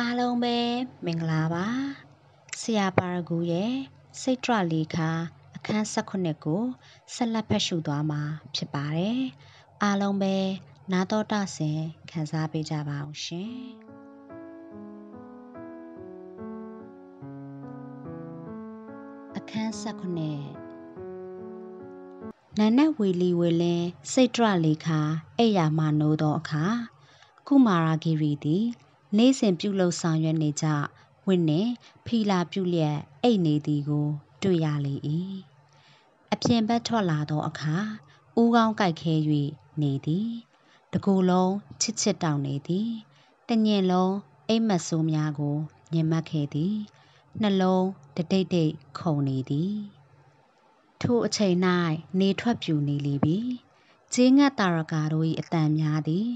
အားလုံးပဲမင်္ဂလာပါဆရာပါရဂူရဲ့စိတ်ထရလေခါအခန်း16ကိုဆက်လက်ဖတ်ရှုသွားမှာဖြစ်ပါတယ်အားလုံးပဲနာတော်တာဆင်ခံစားပေးကြပါအောင်ရှင်အခန်း16နာနတ်ဝီလီဝီလင်းစိတ်ထရလေခါအဲ့ရမနိုးသောအခါကုမာရာဂီရီသည်နေ့စဉ်ပြုလုပ်ဆောင်ရွက်နေကြဝင့်နှင့်ဖီလာပြုလျက်အိတ်နေသည်ကို တွေ့ရလေ၏အပြင်ဘက်ထွက်လာသောအခါဦးကောင်းကြိုက်ခဲ၍နေသည် တကူလုံးချစ်ချစ်တောင်းနေသည်တညင်လုံးအိမ်မက်ဆိုးများကိုညင်မက်ခဲ့သည်နှလုံးတတိတ်တိတ်ခုန်နေသည်ထိုအချိန်၌နေထွက်ပြူနေလေပြီခြေငတ်တာရကာတို့၏အတန်များသည်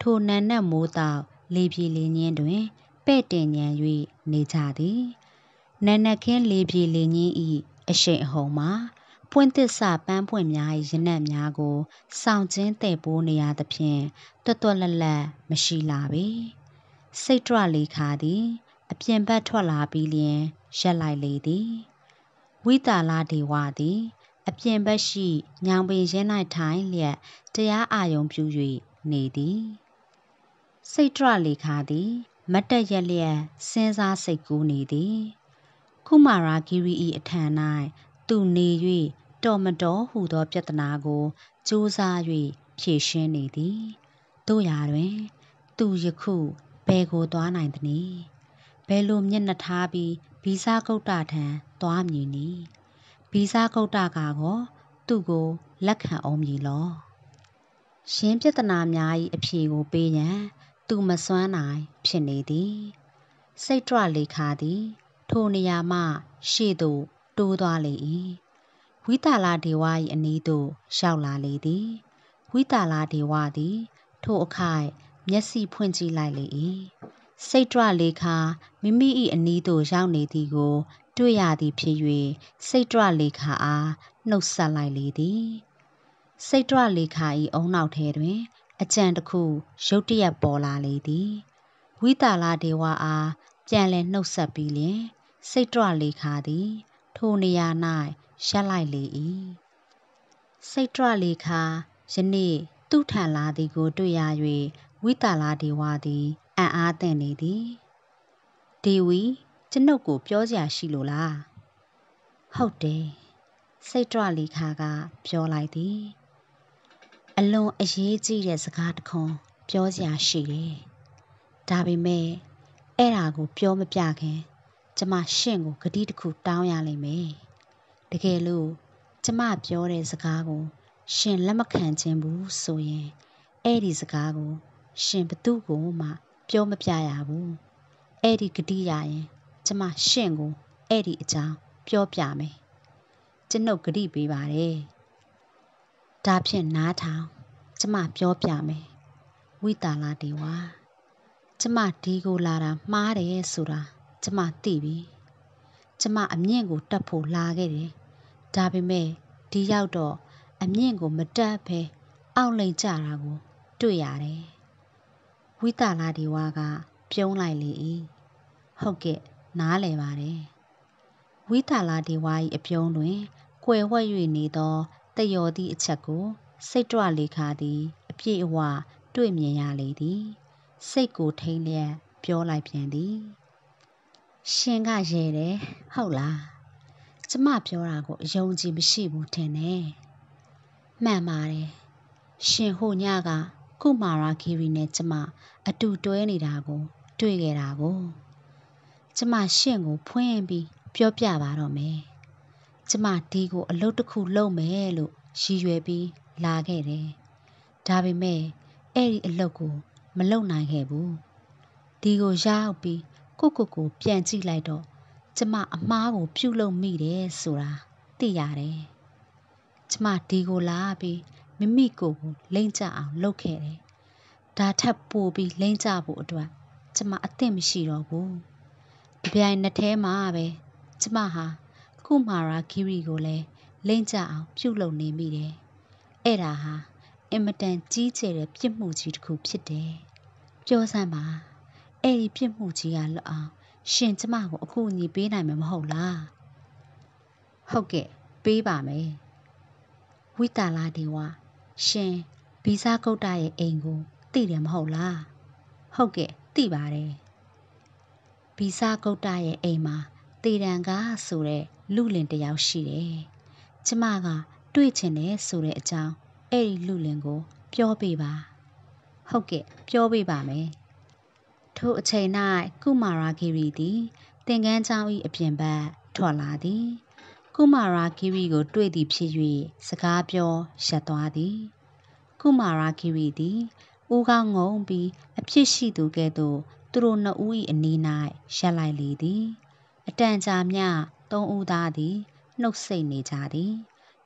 ထိုနန်နက်မိုးတောက်လေပြေလေညင်းတွင်ပဲ့တင်ညံ၍နေကြသည်နနက်ခင်းလေပြေလေညင်းဤအရှိန်အဟုန်မှာပွင့်သစ္စာပန်းပွင့်များ၏ရနက်များကိုစောင့်ခြင်းတဲ့ပိုးနေရသဖြင့်တွတ်တွတ်လက်လက်မရှိလာပေစိတ်ကြွလေခါသည် အပြင်ဘက်ထွက်လာပြီးလျင်ရက်လိုက်လေသည်ဝိတာလာဒေဝသည် အပြင်ဘက်ရှိညောင်ပင်ရင်း၌ထိုင်လျက်တရားအာယုံပြု၍နေသည်စိတ်ထရလေခါသည်မတ်တက်ရက်လျက်စဉ်းစားစိတ်ကူးနေသည်ကုမာရာဂီရီ၏အထံ၌သူနေ၍တော်မတော်ဟူသောပြဿနာကိုစူးစမ်း၍ဖြေရှင်းနေသည်တို့ရာတွင် သူယခုဘယ်ကိုသွားနိုင်သနည်းဘယ်လိုမျက်နှာထားပြီးဗီဇဂုတ်တထံသွားမည်နည်းဗီဇဂုတ်တကကောသူ့ကိုလက်ခံအောင်မည်လော ရှင်ပြဿနာများ၏အဖြေကိုပေးရန်သူမစွမ်းနိုင် ဖြစ်နေသည်စိတ်ကြွလေခါသည် ထိုနေရာမှရှေ့သို့တိုးသွားလေ၏ဝိတာလဒေဝ၏အနီးသို့ရောက်လာလေသည်ဝိတာလဒေဝသည် ထိုအခိုက်မျက်စိဖွင့်ကြည့်လိုက်လေ၏စိတ်ကြွလေခါမိမိ၏အနီးသို့ရောက်နေသည်ကို တွေ့ရသည်ဖြစ်၍စိတ်ကြွလေခါအားနှုတ်ဆက်လိုက်လေသည်စိတ်ကြွလေခါ၏အုံနောက်ထဲတွင်အကြံတစ်ခုရုတ်တရက်ပေါ်လာလေသည်ဝိတာလဒေဝအားပြန်လည်နှုတ်ဆက်ပြီးလျင်စိတ်တော်လေခါသည်ထိုနေရာ၌ရက်လိုက်လေ၏စိတ်တော်လေခါယနေ့သူထံလာသည်ကိုတွေ့ရ၍ဝိတာလဒေဝသည်အံ့အားသင့်နေသည်ဒေဝီကျွန်ုပ်ကိုပြောစရာရှိလိုလားဟုတ်တယ်စိတ်တော်လေခါကပြောလိုက်သည်အလွန်အရေးကြီးတဲ့စကားတစ်ခွန်းပြောစရာရှိတယ်။ဒါပေမဲ့အဲ့ဒါကိုပြောမပြခင်ကျမရှင့်ကိုဂတိတစ်ခုတောင်းရလိမ့်မယ်။တကယ်လို့ကျမပြောတဲ့စကားကို ရှင်လက်မခံခြင်းဘူးဆိုရင်အဲ့ဒီစကားကို ရှင်ဘသူ့ကိုမှ ပြောမပြရဘူး။အဲ့ဒီဂတိရရင် ကျမရှင့်ကိုအဲ့ဒီအကြောင်းပြောပြမယ်။ကျွန်ုပ်ဂတိပေးပါတယ်။ဒါဖြင့်နားထောင်ကျမပြောပြမယ်ဝိတာလာဒေဝါကျမဒီကိုလာတာမှားတယ်ဆိုတာကျမသိပြီကျမအမြင့်ကိုတက်ဖို့လာခဲ့တယ်ဒါပေမဲ့ဒီရောက်တော့အမြင့်ကိုမတက်ဘဲအောက်လိမ်ကျတာကို တွေ့ရတယ်ဝိတာလာဒေဝါကပြုံးလိုက်လေ၏ဟုတ်ကဲ့နားလည်ပါတယ်ဝိတာလာဒေဝါ၏အပြုံးတွင်ကွယ်ဝှက်၍နေသောတယော်သည့်အချက်ကိုစိတ်တွလေခါသည်အပြည့်အဝတွေ့မြင်ရလေသည်စိတ်ကိုထိန်လျက်ပြောလိုက်ပြန်သည်ရှင်ကရဲတယ်ဟုတ်လားကျမပြောတာကိုအယုံကြည်မရှိဘူးထင်တယ်မှန်ပါတယ်ရှင်ဟိုညကကုမာရာဂီရီနဲ့ကျမအတူတွဲနေတာကို တွေ့ခဲ့တာကိုကျမရှင့်ကို ဖွင့်ပြီးပြောပြပါတော့မယ်ကျမဒီကိုအလုပ်တစ်ခုလုပ်မယ်လို့ရည်ရွယ်ပြီးလာခဲ့တယ်။ဒါပေမဲ့အဲ့ဒီအလုပ်ကိုမလုပ်နိုင်ခဲ့ဘူး။ဒီကိုရောက်ပြီးကိုကိုကိုပြန်ကြည့်လိုက်တော့ကျမအမားကိုပြုတ်လုံမိတယ်ဆိုတာသိရတယ်။ကျမဒီကိုလာပြီးမိမိကိုကိုလိမ့်ကြအောင်လုပ်ခဲ့တယ်။ဒါထပ်ပို့ပြီးလိမ့်ကြဖို့အတွက်ကျမအသင့်မရှိတော့ဘူး။ဒီပြိုင်နှစ်ထဲမှာပဲကျမဟာကုမာရာဂီရီကိုလည်းလိမ့်ကျအောင်ပြုလုပ်နေမိတယ်။အဲ့ဒါဟာအင်မတန်ကြီးကျယ်တဲ့ပြစ်မှုကြီးတစ်ခုဖြစ်တယ်။ပြောစမ်းပါ။အဲ့ဒီပြစ်မှုကြီးကလွတ်အောင်ရှင်ကျမကိုအခုအညီပေးနိုင်မှာမဟုတ်လား။ဟုတ်ကဲ့ပေးပါမယ်။ဝိတာလာဒီဝရှင်ဗီဇဂုတ်တရဲ့အိမ်ကိုသိတယ်မဟုတ်လား။ဟုတ်ကဲ့သိပါတယ်။ဗီဇဂုတ်တရဲ့အိမ်မှာတေတံကဆိုတဲ့လူလင်တယောက်ရှိတယ်။ကျမက တွေ့ချင်တယ်ဆိုတဲ့အကြောင်းအဲ့ဒီလူလင်ကို ပြောပေးပါ။ဟုတ်ကဲ့ပြောပေးပါမယ်။ထို့အချိန်၌ကုမာရာဂီရီသည်သင်္ကန်းကျောင်း၏အပြင်ဘက် ထွက်လာသည်။ကုမာရာဂီရီကို တွေ့သည်ဖြစ်၍စကားပြောရပ်သွားသည်။ကုမာရာဂီရီသည်ဦးကောင်းငုံပြီးအဖြစ်ရှိသူကဲ့သို့သူတို့နှစ်ဦး၏အနီး၌ရပ်လိုက်လေသည်အတန်ကြာမြသုံးဦးသားသည်နှုတ်ဆိတ်နေကြသည်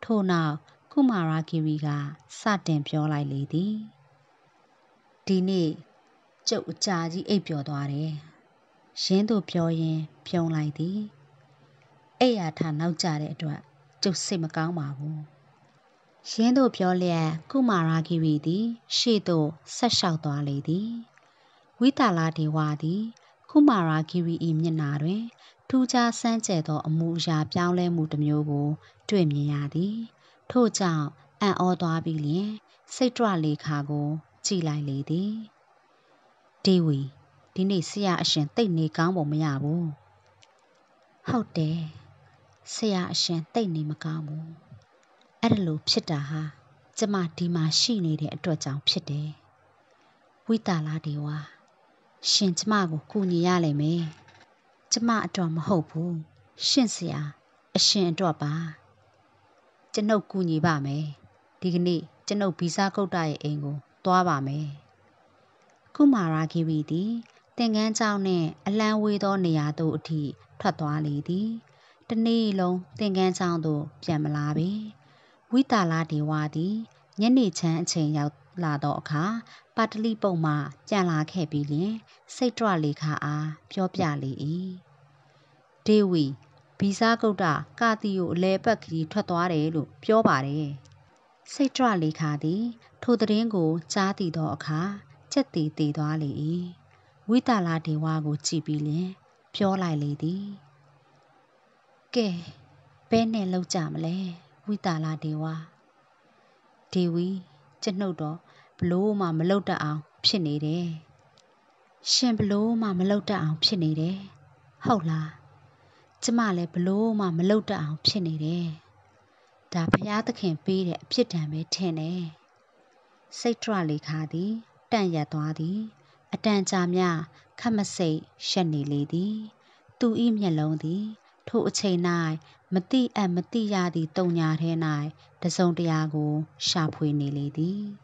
ထို့နောက်ကုမာရာဂီရီကစတင်ပြောလိုက်လေသည်ဒီနေ့ကျုပ်အကြာကြီးအိပ်ပျော်သွားတယ်ရင်းတို့ပြောရင်းပြုံးလိုက်သည်အဲ့ရထနောက်ကျတဲ့အတွက်ကျုပ်စိတ်မကောင်းပါဘူးရင်းတို့ပြောလျက်ကုမာရာဂီရီသည်ရှေ့သို့ဆက်လျှောက်သွားလေသည်ဝိတာလာဒေဝသည်ကုမာရာဂီရီ၏မျက်နှာတွင်ထူးခြားဆန်းကျယ်သောအမှုအရာပြောင်းလဲမှုတစ်မျိုးကို တွေ့မြင်ရသည်။ထို့ကြောင့်အံ့ဩသွားပြီးလျှင်စိတ်ကြွလေခါကို ကြည်လိုက်လေသည်။ဒေဝီဒီနေ့ဆရာအရှင်တိတ်နေကောင်းပုံမရဘူး။ဟုတ်တယ်။ဆရာအရှင်တိတ်နေမကောင်းဘူး။အဲ့လိုဖြစ်တာဟာကျမဒီမှာရှိနေတဲ့အတွက်ကြောင့်ဖြစ်တယ်။ဝိတာလာဒေဝါရှင်ကျမကိုကူညီရလိမ့်မယ်။ကျမအတွက်မဟုတ်ဘူးရှင့်ဆရာအရှင်အတွက်ပါကျွန်ုပ်ကူညီပါမယ်ဒီကနေ့ကျွန်ုပ်ဗီဇကုတ်တာရဲ့အိမ်ကို သွားပါမယ်ကုမာရာဂီရီသည်သင်္ကန်းကျောင်းနှင့်အလံဝေးသောနေရာသို့အထိထွက်သွားလေသည် တနေ့လုံးသင်္ကန်းကျောင်းသို့ ပြန်မလာပေဝိတာလာဒေဝသည်ညနေချမ်းအချိန်ရောက်လာသောအခါပါတလိပုံမှကြံလာခဲ့ပြီးလျင်စိတ်ထွက်လေခါအားပြောပြလေ၏ဒေဝီဗီဇဂုတ်တကာတီကိုအလဲပတ်ခီထွက်သွားတယ်လို့ပြောပါတယ်စိတ်ထွက်လေခါသည် ထိုသတင်းကို ကြားသိသောအခါချက်တီတည်သွားလေ၏ဝိတလာဒေဝကို ကြည်ပြီးလျင်ပြောလိုက်လေသည်ကဲဘဲနဲ့လောက်ကြမလဲဝိတာလာဒေဝဒေဝီကျွန်ုပ်တော့ဘလို့မှမလုပ်တတ်အောင်ဖြစ်နေတယ်။ရှင်ဘလို့မှမလုပ်တတ်အောင်ဖြစ်နေတယ်။ဟုတ်လား။ကျမလည်းဘလို့မှမလုပ်တတ်အောင်ဖြစ်နေတယ်။ဒါဘုရားသခင်ပေးတဲ့အဖြစ်တံပဲထင်တယ်။စိတ်ထရလေခါသည်တန့်ရက်သွားသည်။အတန်ကြာမြခတ်မစိတ်ရှက်နေလေသည်။သူ၏မျက်လုံးသည် ထိုအချိန်၌မတိအပ်မတိရသည့်တုံညာထဲ၌တစုံတရာကို ရှာဖွေနေလေသည်။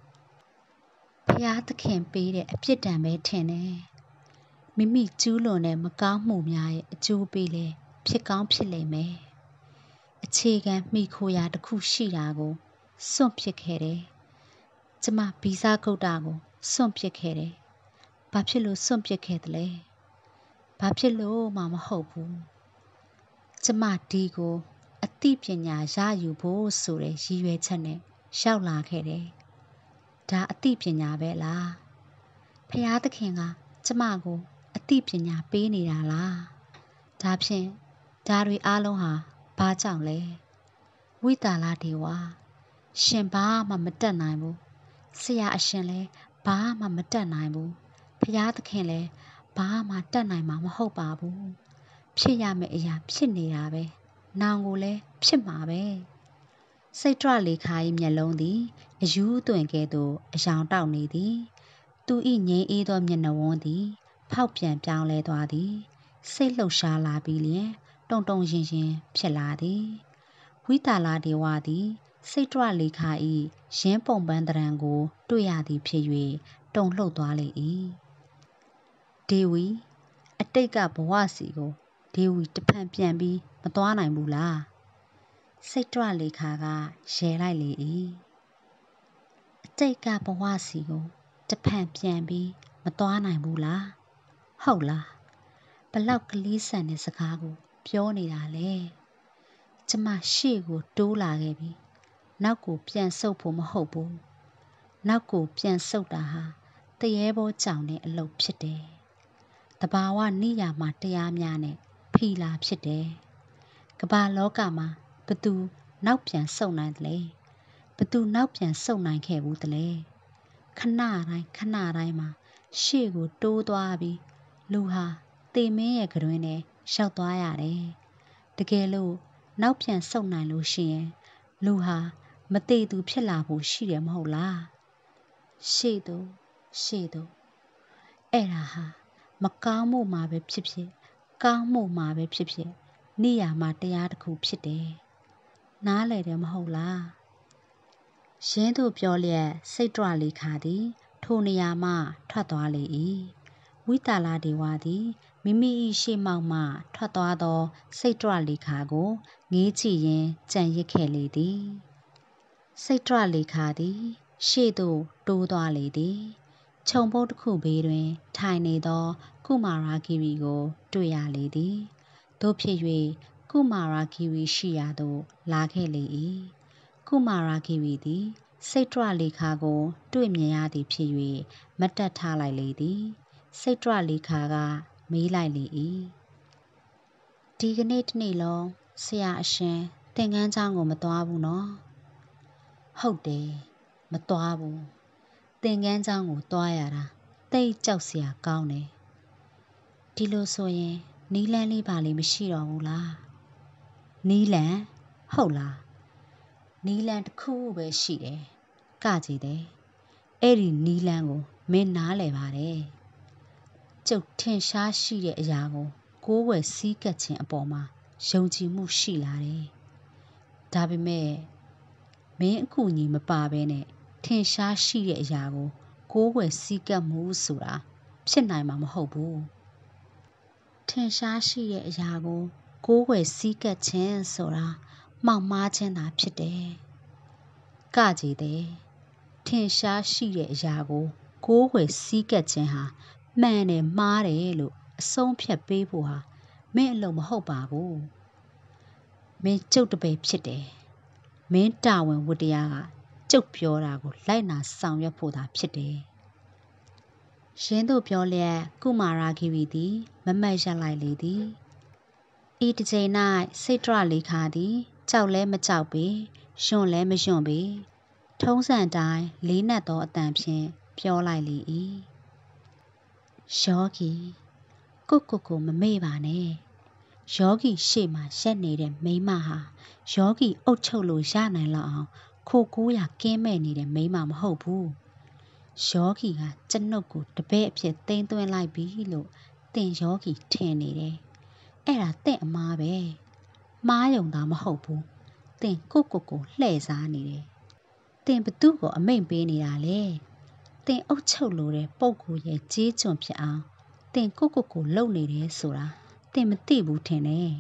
ဘုရားသခင်ပေးတဲ့အပြစ်ဒဏ်ပဲထင်တယ်။မိမိကျူးလွန်တဲ့မကောင်းမှုများရဲ့အကျိုးပေးလဲဖြစ်ကောင်းဖြစ်လိမ့်မယ်။အခြေခံမိခိုရာတစ်ခုရှိတာကိုစွန့်ပစ်ခဲ့တယ်။ကျမဗီဇကုတ်တာကိုစွန့်ပစ်ခဲ့တယ်။ဘာဖြစ်လို့စွန့်ပစ်ခဲ့သလဲ။ဘာဖြစ်လို့မှမဟုတ်ဘူး။ကျမဒီကို အသိပညာရယူဖို့ဆိုတဲ့ရည်ရွယ်ချက်နဲ့ရောက်လာခဲ့တယ်။ဒါအသိပညာပဲလားဖျားသခင်ကကျမကိုအသိပညာပေးနေတာလားဒါဖြင့်ဒါတွေအားလုံးဟာဘာကြောင့်လဲဝိတာလာဒေဝရှင်ဘာမှမတက်နိုင်ဘူးဆရာအရှင်လည်းဘာမှမတက်နိုင်ဘူးဖျားသခင်လည်းဘာမှတက်နိုင်မှာမဟုတ်ပါဘူးဖြစ်ရမယ့်အရာ ဖြစ်နေတာပဲနောင်ကိုလည်းဖြစ်မှာပဲစိတ်ထွလေခါ၏မျက်လုံးသည်အယူးသွင်ကဲ့သို့အယောင်တောက်နေသည် သူ၏ငြိမ်းအေးသောမျက်နှာဝန်းသည် ဖောက်ပြန်ပြောင်းလဲသွားသည် စိတ်လှုပ်ရှားလာပြီးလျင်တုံတုံရင်ရင် ဖြစ်လာသည်ဝိတာလာဒေဝသည် စိတ်ထွလေခါ၏ရင်းပုံပန်းတရံကို တွေ့ရသည်ဖြစ်၍တုန်လှုပ်သွားလေ၏ဒေဝီအတိတ်ကဘဝစီကိုဒေဝီတဖန်ပြန်ပြီးမသွားနိုင်ဘူးလားစိတ်တွလေခါကရဲလိုက်လေ၏အတိတ်ကဘဝစီကိုတဖန်ပြန်ပြီးမသွားနိုင်ဘူးလားဟုတ်လားဘလောက်ကလေးဆန်တဲ့စကားကိုပြောနေတာလေကျမရှေ့ကို တိုးလာခဲ့ပြီနောက်ကိုပြန်ဆုပ်ဖို့မဟုတ်ဘူးနောက်ကိုပြန်ဆုပ်တာဟာတရေဘောကြောင်တဲ့အလုပ်ဖြစ်တယ်တဘာဝနိယာမှာတရားများနဲ့ဖီလာဖြစ်တယ်ကမ္ဘာလောကမှာဘသူနောက်ပြန်ဆုတ်နိုင်သလဲဘသူနောက်ပြန်ဆုတ်နိုင်ခဲ့ဘူးသလဲခဏတိုင်းခဏတိုင်းမှာရှေ့ကိုတိုးသွားပြီးလူဟာတေမင်းရဲ့ကတွင်နဲ့ရောက်သွားရတယ်တကယ်လို့နောက်ပြန်ဆုတ်နိုင်လို့ရှိရင်လူဟာမသေးသူဖြစ်လာဖို့ရှိတယ်မဟုတ်လားရှေ့သို့ရှေ့သို့အဲ့ဒါဟာ မကောင်းမှုမှာပဲဖြစ်ဖြစ်ကောင်းမှုမှာပဲဖြစ်ဖြစ်နေရာမှာတရားတစ်ခုဖြစ်တယ်နားလေတယ်မဟုတ်လား။ရင်းသူပြောလျက်စိတ်တွလေခါသည် ထိုနေရာမှထွက်သွားလေ၏။ဝိတာလာဒေဝသည်မိမိ၏ရှေ့မှောက်မှထွက်သွားသောစိတ်တွလေခါကို ငေးကြည့်ရင်းကြံရစ်ခဲ့လေသည်။စိတ်တွလေခါသည် ရှေ့သို့တိုးသွားလေသည်။ခြုံပုတ်တစ်ခုဘေးတွင်ထိုင်နေသောကုမာရာဂီရီကိုတွေ့ရလေသည်။ို့ဖြစ်ကုမာရာဂီရီရှိရာသို့လာခဲ့လေ၏ကုမာရာဂီရီသည်စိတ်ထရလေခါကို တွေ့မြင်ရသည်ဖြစ်၍မတက်ထားလိုက်လေသည်စိတ်ထရလေခါကမေးလိုက်လေ၏ဒီကနေ့တစ်နေ့လုံးဆရာအရှင်သင်ကန်းကျောင်းကိုမသွားဘူးနော်ဟုတ်တယ်မသွားဘူးသင်ကန်းကျောင်းကိုသွားရတာတိတ်ကြောက်စရာကောင်းတယ်ဒီလိုဆိုရင် နီးလန်းလေးပါလိမရှိတော့ဘူးလားနီလန်ဟုတ်လားနီလန်တစ်ခုပဲရှိတယ်ကကြည်တယ်အဲ့ဒီနီလန်ကိုမင်းနားလည်ပါတယ်ကျုပ်ထင်ရှားရှိတဲ့အရာကို ကိုးွယ်စည်းကပ်ခြင်းအပေါ်မှာယုံကြည်မှုရှိလာတယ်ဒါပေမဲ့မင်းအကူအညီမပါဘဲနဲ့ထင်ရှားရှိတဲ့အရာကိုကိုးွယ်စည်းကပ်မှုဆိုတာဖြစ်နိုင်မှာမဟုတ်ဘူးထင်ရှားရှိတဲ့အရာကိုကိုးကွယ်စည်းကပ်ခြင်းဆိုတာမှောင်မှားခြင်းသာဖြစ်တယ်။ကကြည်တယ်ထင်ရှားရှိတဲ့အရာကိုကိုးကွယ်စည်းကပ်ခြင်းဟာမှန်တယ်မှားတယ်လို့အဆုံးဖြတ်ပေးဖို့ဟာမင်းအလုံးမဟုတ်ပါဘူး။မင်းကြုတ်တပယ်ဖြစ်တယ်။မင်းတာဝန်ဝတ္တရားကကြုတ်ပြောတာကိုလိုက်နာဆောင်ရွက်ဖို့သာဖြစ်တယ်။ရင်းတို့ပြောလျက်ကုမာရာခိဝီသည်မမတ်ရလိုက်လေသည်ဤတစ်ချိန်၌စိတ်တရလေခါသည် ကြောက်လဲမကြောက်ပေယွန့်လဲမယွန့်ပေထုံးစံတိုင်းလေးနက်သောအတန်ဖြင့်ပြောလိုက်လေ၏ယောဂီကိုကိုကိုမမေ့ပါနဲ့ယောဂီရှေ့မှာရက်နေတဲ့မိမဟာယောဂီအုပ်ချုပ်လို့ရနိုင်လောက်အောင်ခိုကိုးရကင်းမဲ့နေတဲ့မိမမဟုတ်ဘူးယောဂီကကျွန်ုပ်ကိုတပည့်အဖြစ်သိမ်းသွင်းလိုက်ပြီလို့တင်ယောဂီထင်နေတယ်အဲ့ဒါတင့်အမားပဲမားယုံတာမဟုတ်ဘူးတင့်ကိုကိုကိုလှည့်စားနေတယ်တင့်ဘသူ့ကိုအမိန်ပေးနေတာလဲတင့်အုတ်ချုပ်လို့တဲ့ပုံကိုရဲ့ကြေးချွန်ဖြစ်အောင်တင့်ကိုကိုကိုလှုပ်နေတယ်ဆိုတာတင့်မသိဘူးထင်တယ်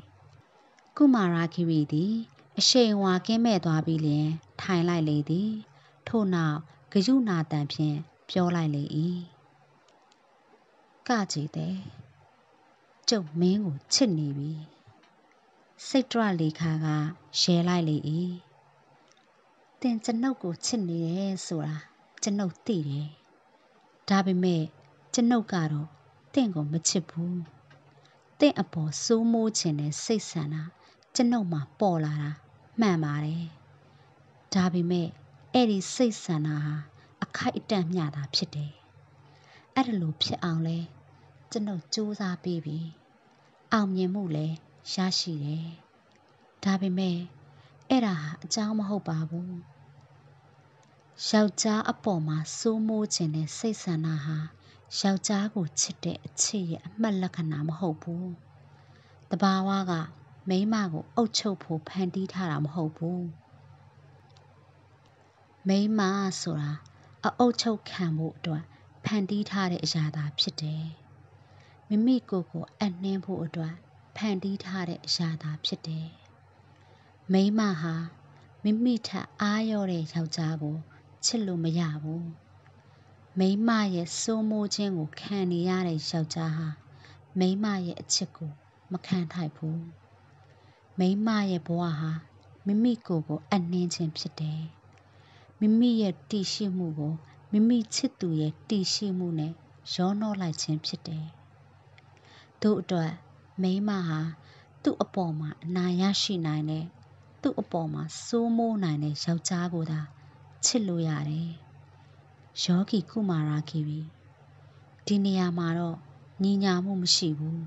ကုမာရာခီရီသည်အရှိန်ဝါကင်းမဲ့သွားပြီးလျင်ထိုင်လိုက်လေသည်ထို့နောက်ဂယုနာတန်ဖြင့်ပြောလိုက်လေ၏ကကြည်သည်ကျုပ်မင်းကိုချစ်နေပြီစိတ်တွလေခါကရဲလိုက်လေ၏တင်ကျွန်ုပ်ကိုချစ်နေတယ်ဆိုတာကျွန်ုပ်သိတယ်ဒါပေမဲ့ကျွန်ုပ်ကတော့တင့်ကိုမချစ်ဘူးတင့်အပေါ်စိုးမိုးခြင်းနဲ့စိတ်ဆန္ဒကျွန်ုပ်မှာပေါ်လာတာမှန်ပါတယ်ဒါပေမဲ့အဲ့ဒီစိတ်ဆန္ဒဟာအခိုက်အတန့်မျှတာဖြစ်တယ်အဲ့ဒါလိုဖြစ်အောင်လဲကျွန်ုပ်စူးစမ်းပေးပြီးအောင်မြင်မှုလည်းရရှိတယ်။ဒါပေမဲ့အဲ့ဒါဟာအကြောင်းမဟုတ်ပါဘူး။ယောက်ျားအပေါ်မှာစိုးမိုးခြင်းနဲ့စိတ်ဆန္ဒဟာယောက်ျားကိုချစ်တဲ့အချစ်ရဲ့အမှတ်လက္ခဏာမဟုတ်ဘူး။တဘာဝကမိန်းမကို အုပ်ချုပ်ဖို့ဖန်တီးထားတာမဟုတ်ဘူး။မိန်းမဆိုတာအအုပ်ချုပ်ခံဖို့အတွက်ဖန်တီးထားတဲ့အရာသာဖြစ်တယ်။မိမိကိုယ်ကို အနှင်းဖို့အတွက်ဖန်တီးထားတဲ့အရာသာဖြစ်တယ်။မိမဟာမိမိထက်အားရတဲ့ယောက်ျားကိုချစ်လို့မရဘူး။မိမရဲ့စိုးမိုးခြင်းကို ခံနေရတဲ့ယောက်ျားဟာမိမရဲ့အချစ်ကို မခံထိုက်ဘူး။မိမရဲ့ဘဝဟာမိမိကိုယ်ကို အနှင်းခြင်းဖြစ်တယ်။မိမိရဲ့တည်ရှိမှုကိုမိမိချစ်သူရဲ့တည်ရှိမှုနဲ့ရောနှောလိုက်ခြင်းဖြစ်တယ်။တို့အတွက်မိန်းမဟာ သူ့အပေါ်မှာအနိုင်ရရှိနိုင်တဲ့သူ့အပေါ်မှာစိုးမိုးနိုင်တဲ့ယောက်ျားကိုသာချစ်လို့ရတယ်။ယောဂီကုမာရာကီရီဒီနေရာမှာတော့ညီညာမှုမရှိဘူး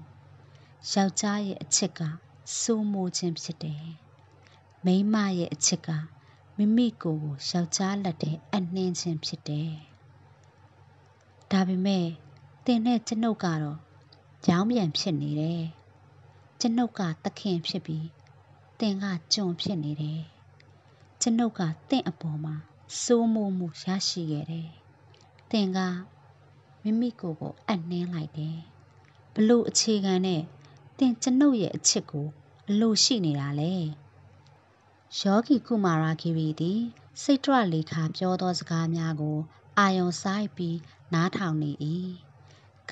။ယောက်ျားရဲ့အချစ်ကစိုးမိုးခြင်းဖြစ်တယ်။မိန်းမရဲ့အချစ်ကမိမိကိုယ်ကိုယောက်ျားလက်တဲ့အနှင်းခြင်းဖြစ်တယ်။ဒါပေမဲ့တင်တဲ့ကျွန်ုပ်ကတော့ပြောင်းပြန်ဖြစ်နေတယ်။ကျွန်ုပ်ကသခင်ဖြစ်ပြီးသင်ကကျွန်ဖြစ်နေတယ်။ကျွန်ုပ်ကသင်အပေါ်မှာစိုးမိုးမှုရရှိခဲ့တယ်။သင်ကမိမိကိုယ်ကိုအနှင်းလိုက်တယ်။ဘလို့အခြေခံနဲ့သင်ကျွန်ုပ်ရဲ့အချစ်ကိုအလိုရှိနေတာလေ။ယောဂီကုမာရာဂီရီသည် စိတ်တရလေခါပြောသောစကားများကို အာယုံဆိုင်ပြီးနားထောင်နေ၏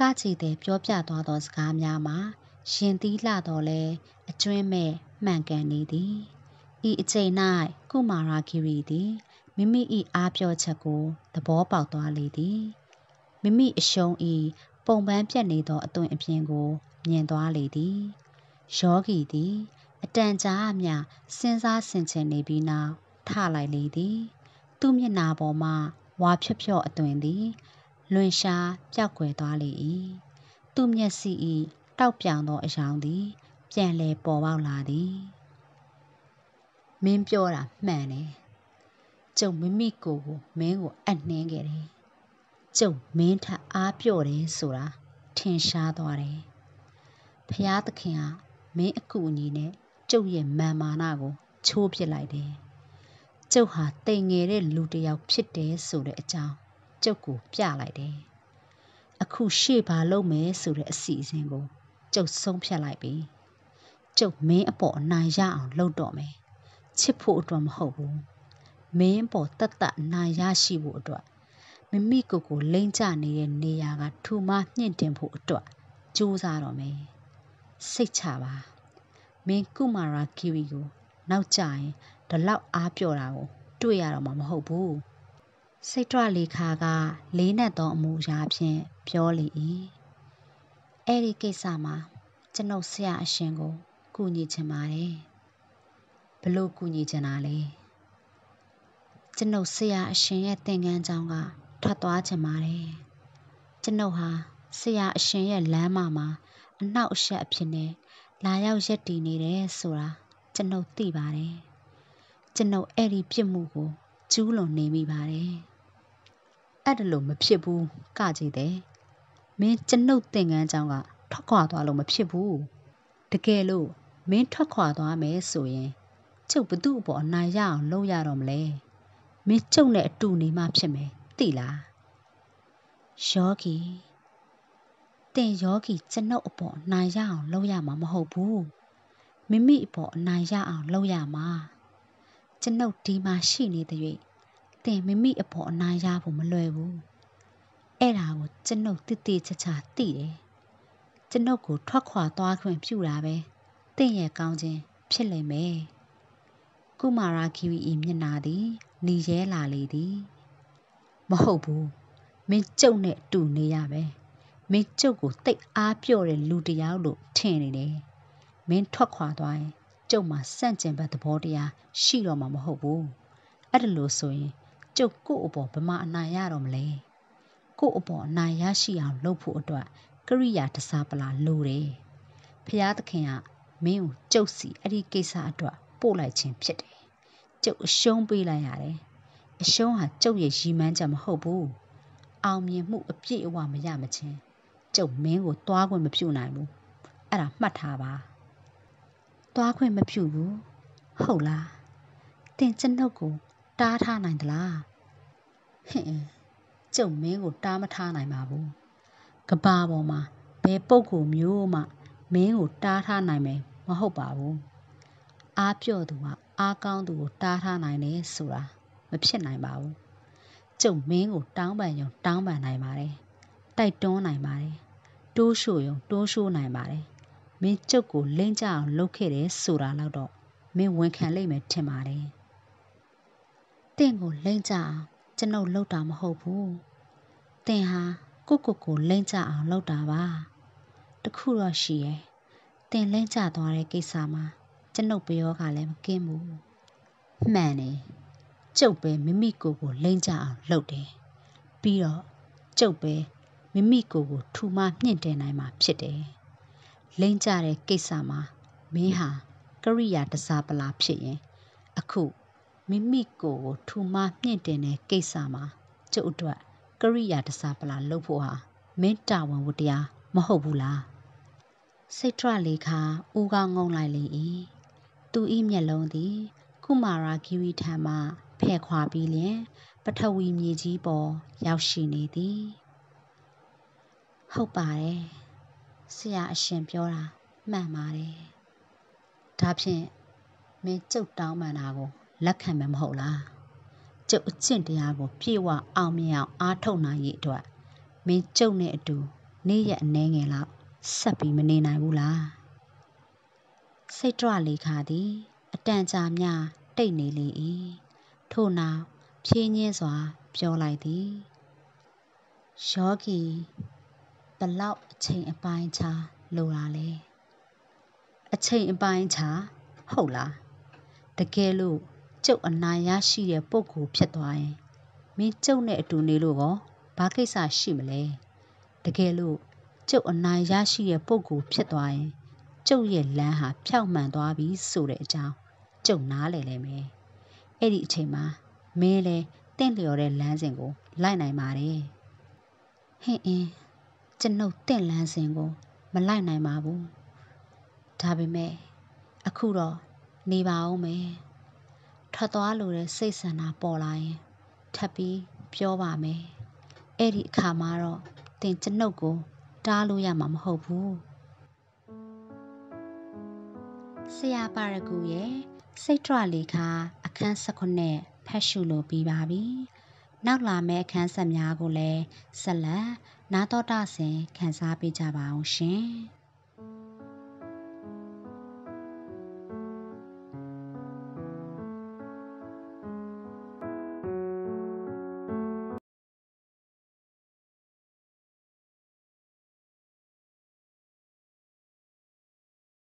ကချီသည်ပြောပြသွားသောစကားများမှာရင်သီးလှတော်လဲအကျွင်းမဲ့မှန်ကန်နေသည်ဤအချိန်၌ကုမာရာဂီရီသည်မိမိ၏အားပြောချက်ကိုသဘောပေါက်သွားလေသည်မိမိအရှုံး၏ပုံပန်းပြတ်နေသောအသွင်အပြင်ကိုမြင်သွားလေသည်ယောဂီသည် အတန်ကြာအမျှစဉ်းစားဆင်ခြင်နေပြီးနောက်ထလိုက်လေသည် သူ့မျက်နာပေါ်မှဝါဖြက်ဖြော့အသွင်သည်လွင်ရှားပျောက်ကွယ်သွားလေ၏သူ့မျက်စိ၏တောက်ပြောင်သောအယောင်သည် ပြန်လည်ပေါ်ပေါက်လာသည်မင်းပြောတာမှန်တယ်ကျုပ်မိမိကိုယ်ကိုမင်းကိုအနှင်းခဲ့တယ်ကျုပ်မင်းထအားပြော့တယ်ဆိုတာထင်ရှားသွားတယ်ဖျားသခင်ကမင်းအကူအညီနဲ့ကျုပ်ရဲ့မာမာနာကို ချိုးပစ်လိုက်တယ်ကျုပ်ဟာတိမ်ငယ်တဲ့လူတစ်ယောက်ဖြစ်တယ်ဆိုတဲ့အကြောင်းကျုပ်ကိုပြလိုက်တယ်။အခုရှေ့ဘာလုပ်မယ်ဆိုတဲ့အစီအစဉ်ကို ကျုပ်ဆုံးဖြတ်လိုက်ပြီ။ကျုပ်မင်းအပေါ်အနိုင်ရအောင်လုပ်တော့မယ်။ချစ်ဖို့အတွက်မဟုတ်ဘူး။မင်းပေါ်တတ်တတ်အနိုင်ရရှိဖို့အတွက်မိမိကိုယ်ကိုလိမ့်ချနေတဲ့နေရာကထူမမြင့်တင်ဖို့အတွက်ကြိုးစားတော့မယ်။စိတ်ချပါ။မင်းကုမာရာကီရီကိုနောက်ကျရင်ဒီလောက်အားပြော့တာကိုတွေ့ရတော့မှာမဟုတ်ဘူး။စိတ်ထွလေခါကလေးနက်သောအမူအရာဖြင့်ပြောလေ၏အဲ့ဒီကိစ္စမှာကျွန်ုပ်ဆရာအရှင်ကိုကူညီချင်ပါတယ်ဘလို့ကူညီချင်တာလဲကျွန်ုပ်ဆရာအရှင်ရဲ့သင်ခန်းကျောင်းကထွက်သွားချင်ပါတယ်ကျွန်ုပ်ဟာဆရာအရှင်ရဲ့လမ်းမမှာအနောက်အရှက်အဖြစ်နဲ့လာရောက်ရက်တည်နေတယ်ဆိုတာကျွန်ုပ်သိပါတယ်ကျွန်ုပ်အဲ့ဒီပြစ်မှုကိုကျူးလွန်နေမိပါတယ်။အဲ့ဒါလို့မဖြစ်ဘူးကကြည်တယ်မင်းကျွန်ုပ်သင်ကန်းကြောင်းကထွက်ခွာသွားလို့မဖြစ်ဘူးတကယ်လို့မင်းထွက်ခွာသွားမယ်ဆိုရင်ကျုပ်ဘသူ့အပေါ်အနိုင်ရအောင် လုပ်ရတော့မလဲမင်းကျုပ်နဲ့အတူနေမှဖြစ်မယ်သိလားယောဂီတင်ယောဂီကျွန်ုပ်အပေါ်နိုင်ရအောင်လုပ်ရမှာမဟုတ်ဘူးမိမိအပေါ်နိုင်ရအောင်လုပ်ရမှာကျွန်ုပ်ဒီမှာရှိနေတဲ့သင်မိမိအပေါ်အနားရဖို့မလွယ်ဘူးအဲ့ဒါကိုကျွန်ုပ်တိတိကျကျသိတယ်ကျွန်ုပ်ကိုထွက်ခွာသွားခွင့်ပြုတာပဲသင်ရဲ့ကောင်းခြင်းဖြစ်လိမ့်မယ်ကုမာရာခီရီ၏မျက်နှာသည်နီရဲလာလေသည်မဟုတ်ဘူးမင်းကျုပ်နဲ့တူနေရပဲမင်းကျုပ်ကိုတိတ်အားပြော့တဲ့လူတယောက်လို့ထင်နေတယ်မင်းထွက်ခွာသွားရင် ကျုပ်မှာစန့်ကျင်ဘက်သဘောတရားရှိတော့မှာမဟုတ်ဘူးအဲ့ဒါလို့ဆိုရင်ကျုပ်ကို့အပေါ်ဘမအနိုင်ရတော့မလဲကို့အပေါ်အနိုင်ရရှိအောင်လုပ်ဖို့အတွက်ကရိယာတစားပလာလိုတယ်ဖျားသခင်ကမင်းကိုကျုပ်စီအဲ့ဒီကိစ္စအတွက်ပို့လိုက်ခြင်းဖြစ်တယ်ကျုပ်အရှုံးပေးလိုက်ရတယ်အရှုံးဟာကျုပ်ရဲ့ရည်မှန်းချက်မဟုတ်ဘူးအောင်မြင်မှုအပြည့်အဝမရမချင်းကျုပ်မင်းကိုတွားခွင့်မပြုနိုင်ဘူးအဲ့ဒါမှတ်ထားပါတွားခွင့်မပြုဘူးဟုတ်လားတင်ကျွန်ုပ်ကိုတားထားနိုင်သလားဟင်ကျုံမင်းကိုတားမထားနိုင်ပါဘူးကဘာပေါ်မှာဘယ်ပုံကိုမျိုးမှမင်းကိုတားထားနိုင်မယ်မဟုတ်ပါဘူးအားပြော့သူကအားကောင်းသူကို တားထားနိုင်တယ်ဆိုတာမဖြစ်နိုင်ပါဘူးကျုံမင်းကိုတောင်းပန်ရုံတောင်းပန်နိုင်ပါတယ်တိုက်တွန်းနိုင်ပါတယ်တိုးရှို့ရုံ တိုးရှို့နိုင်ပါတယ်မင်းကျုပ်ကိုလိမ့်ကြအောင်လုပ်ခဲ့တယ်ဆိုတာတော့မင်းဝန်ခံလိမ့်မယ်ထင်ပါတယ်တင့်ကိုလိမ့်ကြအောင်ကျွန်ုပ်လုပ်တာမဟုတ်ဘူး။တင်ဟာကိုကိုကိုလိမ့်ကြအောင်လုပ်တာပါ။တခုတော့ရှိရဲ့။တင်လိမ့်ကြသွားတဲ့ကိစ္စမှာကျွန်ုပ်ပယောကလည်းမကင်းဘူး။မှန်တယ်။ကျုပ်ပဲမိမိကိုကိုလိမ့်ကြအောင်လုပ်တယ်။ပြီးတော့ကျုပ်ပဲမိမိကိုကိုထူမမြင့်တင်နိုင်မှာဖြစ်တယ်။လိမ့်ကြတဲ့ကိစ္စမှာမင်းဟာ ကရိယာတစားပလာဖြစ်ရင်အခုမိမိကိုယ်ကိုထူမမြင့်တင်တဲ့ကိစ္စမှာကျုပ်အတွက်ကရိယာတစားပလာလုပ်ဖို့ဟာမင်းတာဝန်ဝတရားမဟုတ်ဘူးလားစိတ်ထရလေးခါဦးကငုံလိုက်လေ၏သူ၏မျက်လုံးသည်ကုမာရာဂီရီထံမှဖဲ့ခွာပြီးလျင်ပထဝီမြေကြီးပေါ်ရောက်ရှိနေသည်ဟုတ်ပါတယ်ဆရာအရှင်ပြောတာမှန်ပါတယ်ဒါဖြင့်မင်းကြုတ်တောင်းမှန်တာကိုလက်ခံမှာမဟုတ်လား။ကျုပ်အကျင့်တရားကိုပြေဝအောင်မြင်အောင်အားထုတ်နိုင်ရေးအတွက်မင်းကျုပ်နဲ့အတူ နေ့ရက်အနည်းငယ်လောက်ဆက်ပြီးမနေနိုင်ဘူးလား။စိတ်တွလေခါသည် အတန်ကြာမြတိတ်နေလေ၏ထို့နောက်ဖြင်းညင်းစွာပြောလိုက်သည်ယောဂီဘလောက်အချိန်အပိုင်းခြားလိုတာလဲအချိန်အပိုင်းခြားဟုတ်လားတကယ်လို့ကျုပ်အနိုင်ရရှိတဲ့ပုဂ္ဂိုလ်ဖြစ်သွားရင်မင်းကျုပ်နဲ့အတူနေလို့ကောဘာကိစ္စရှိမလဲတကယ်လို့ကျုပ်အနိုင်ရရှိတဲ့ပုဂ္ဂိုလ်ဖြစ်သွားရင်ကျုပ်ရဲ့လမ်းဟာဖြောက်မှန်သွားပြီဆိုတဲ့အကြောင်းကျုပ်နားလည်လဲမယ်အဲ့ဒီအချိန်မှာမင်းလဲတင့်လျော်တဲ့လမ်းစဉ်ကို လိုက်နိုင်ပါတယ်ဟင်အင်းကျွန်ုပ်တင့်လမ်းစဉ်ကို မလိုက်နိုင်ပါဘူးဒါပေမဲ့အခုတော့နေပါအောင်မယ်ထွက်သွားလိုတဲ့စိတ်ဆန္ဒပေါ်လာရင်ထပ်ပြီးပြောပါမယ်။အဲ့ဒီအခါမှာတော့သင်ကျွန်ုပ်ကို တားလို့ရမှာမဟုတ်ဘူး။ဆရာပါရဂူရဲ့စိတ်ထွလေခါအခန်း19ဖတ်ရှုလိုပြီးပါပြီ။နောက်လာမယ့်အခန်းဆက်များကိုလည်းဆက်လက်နာတော်တာဆင်ခန်းစားပေးကြပါအောင်ရှင်။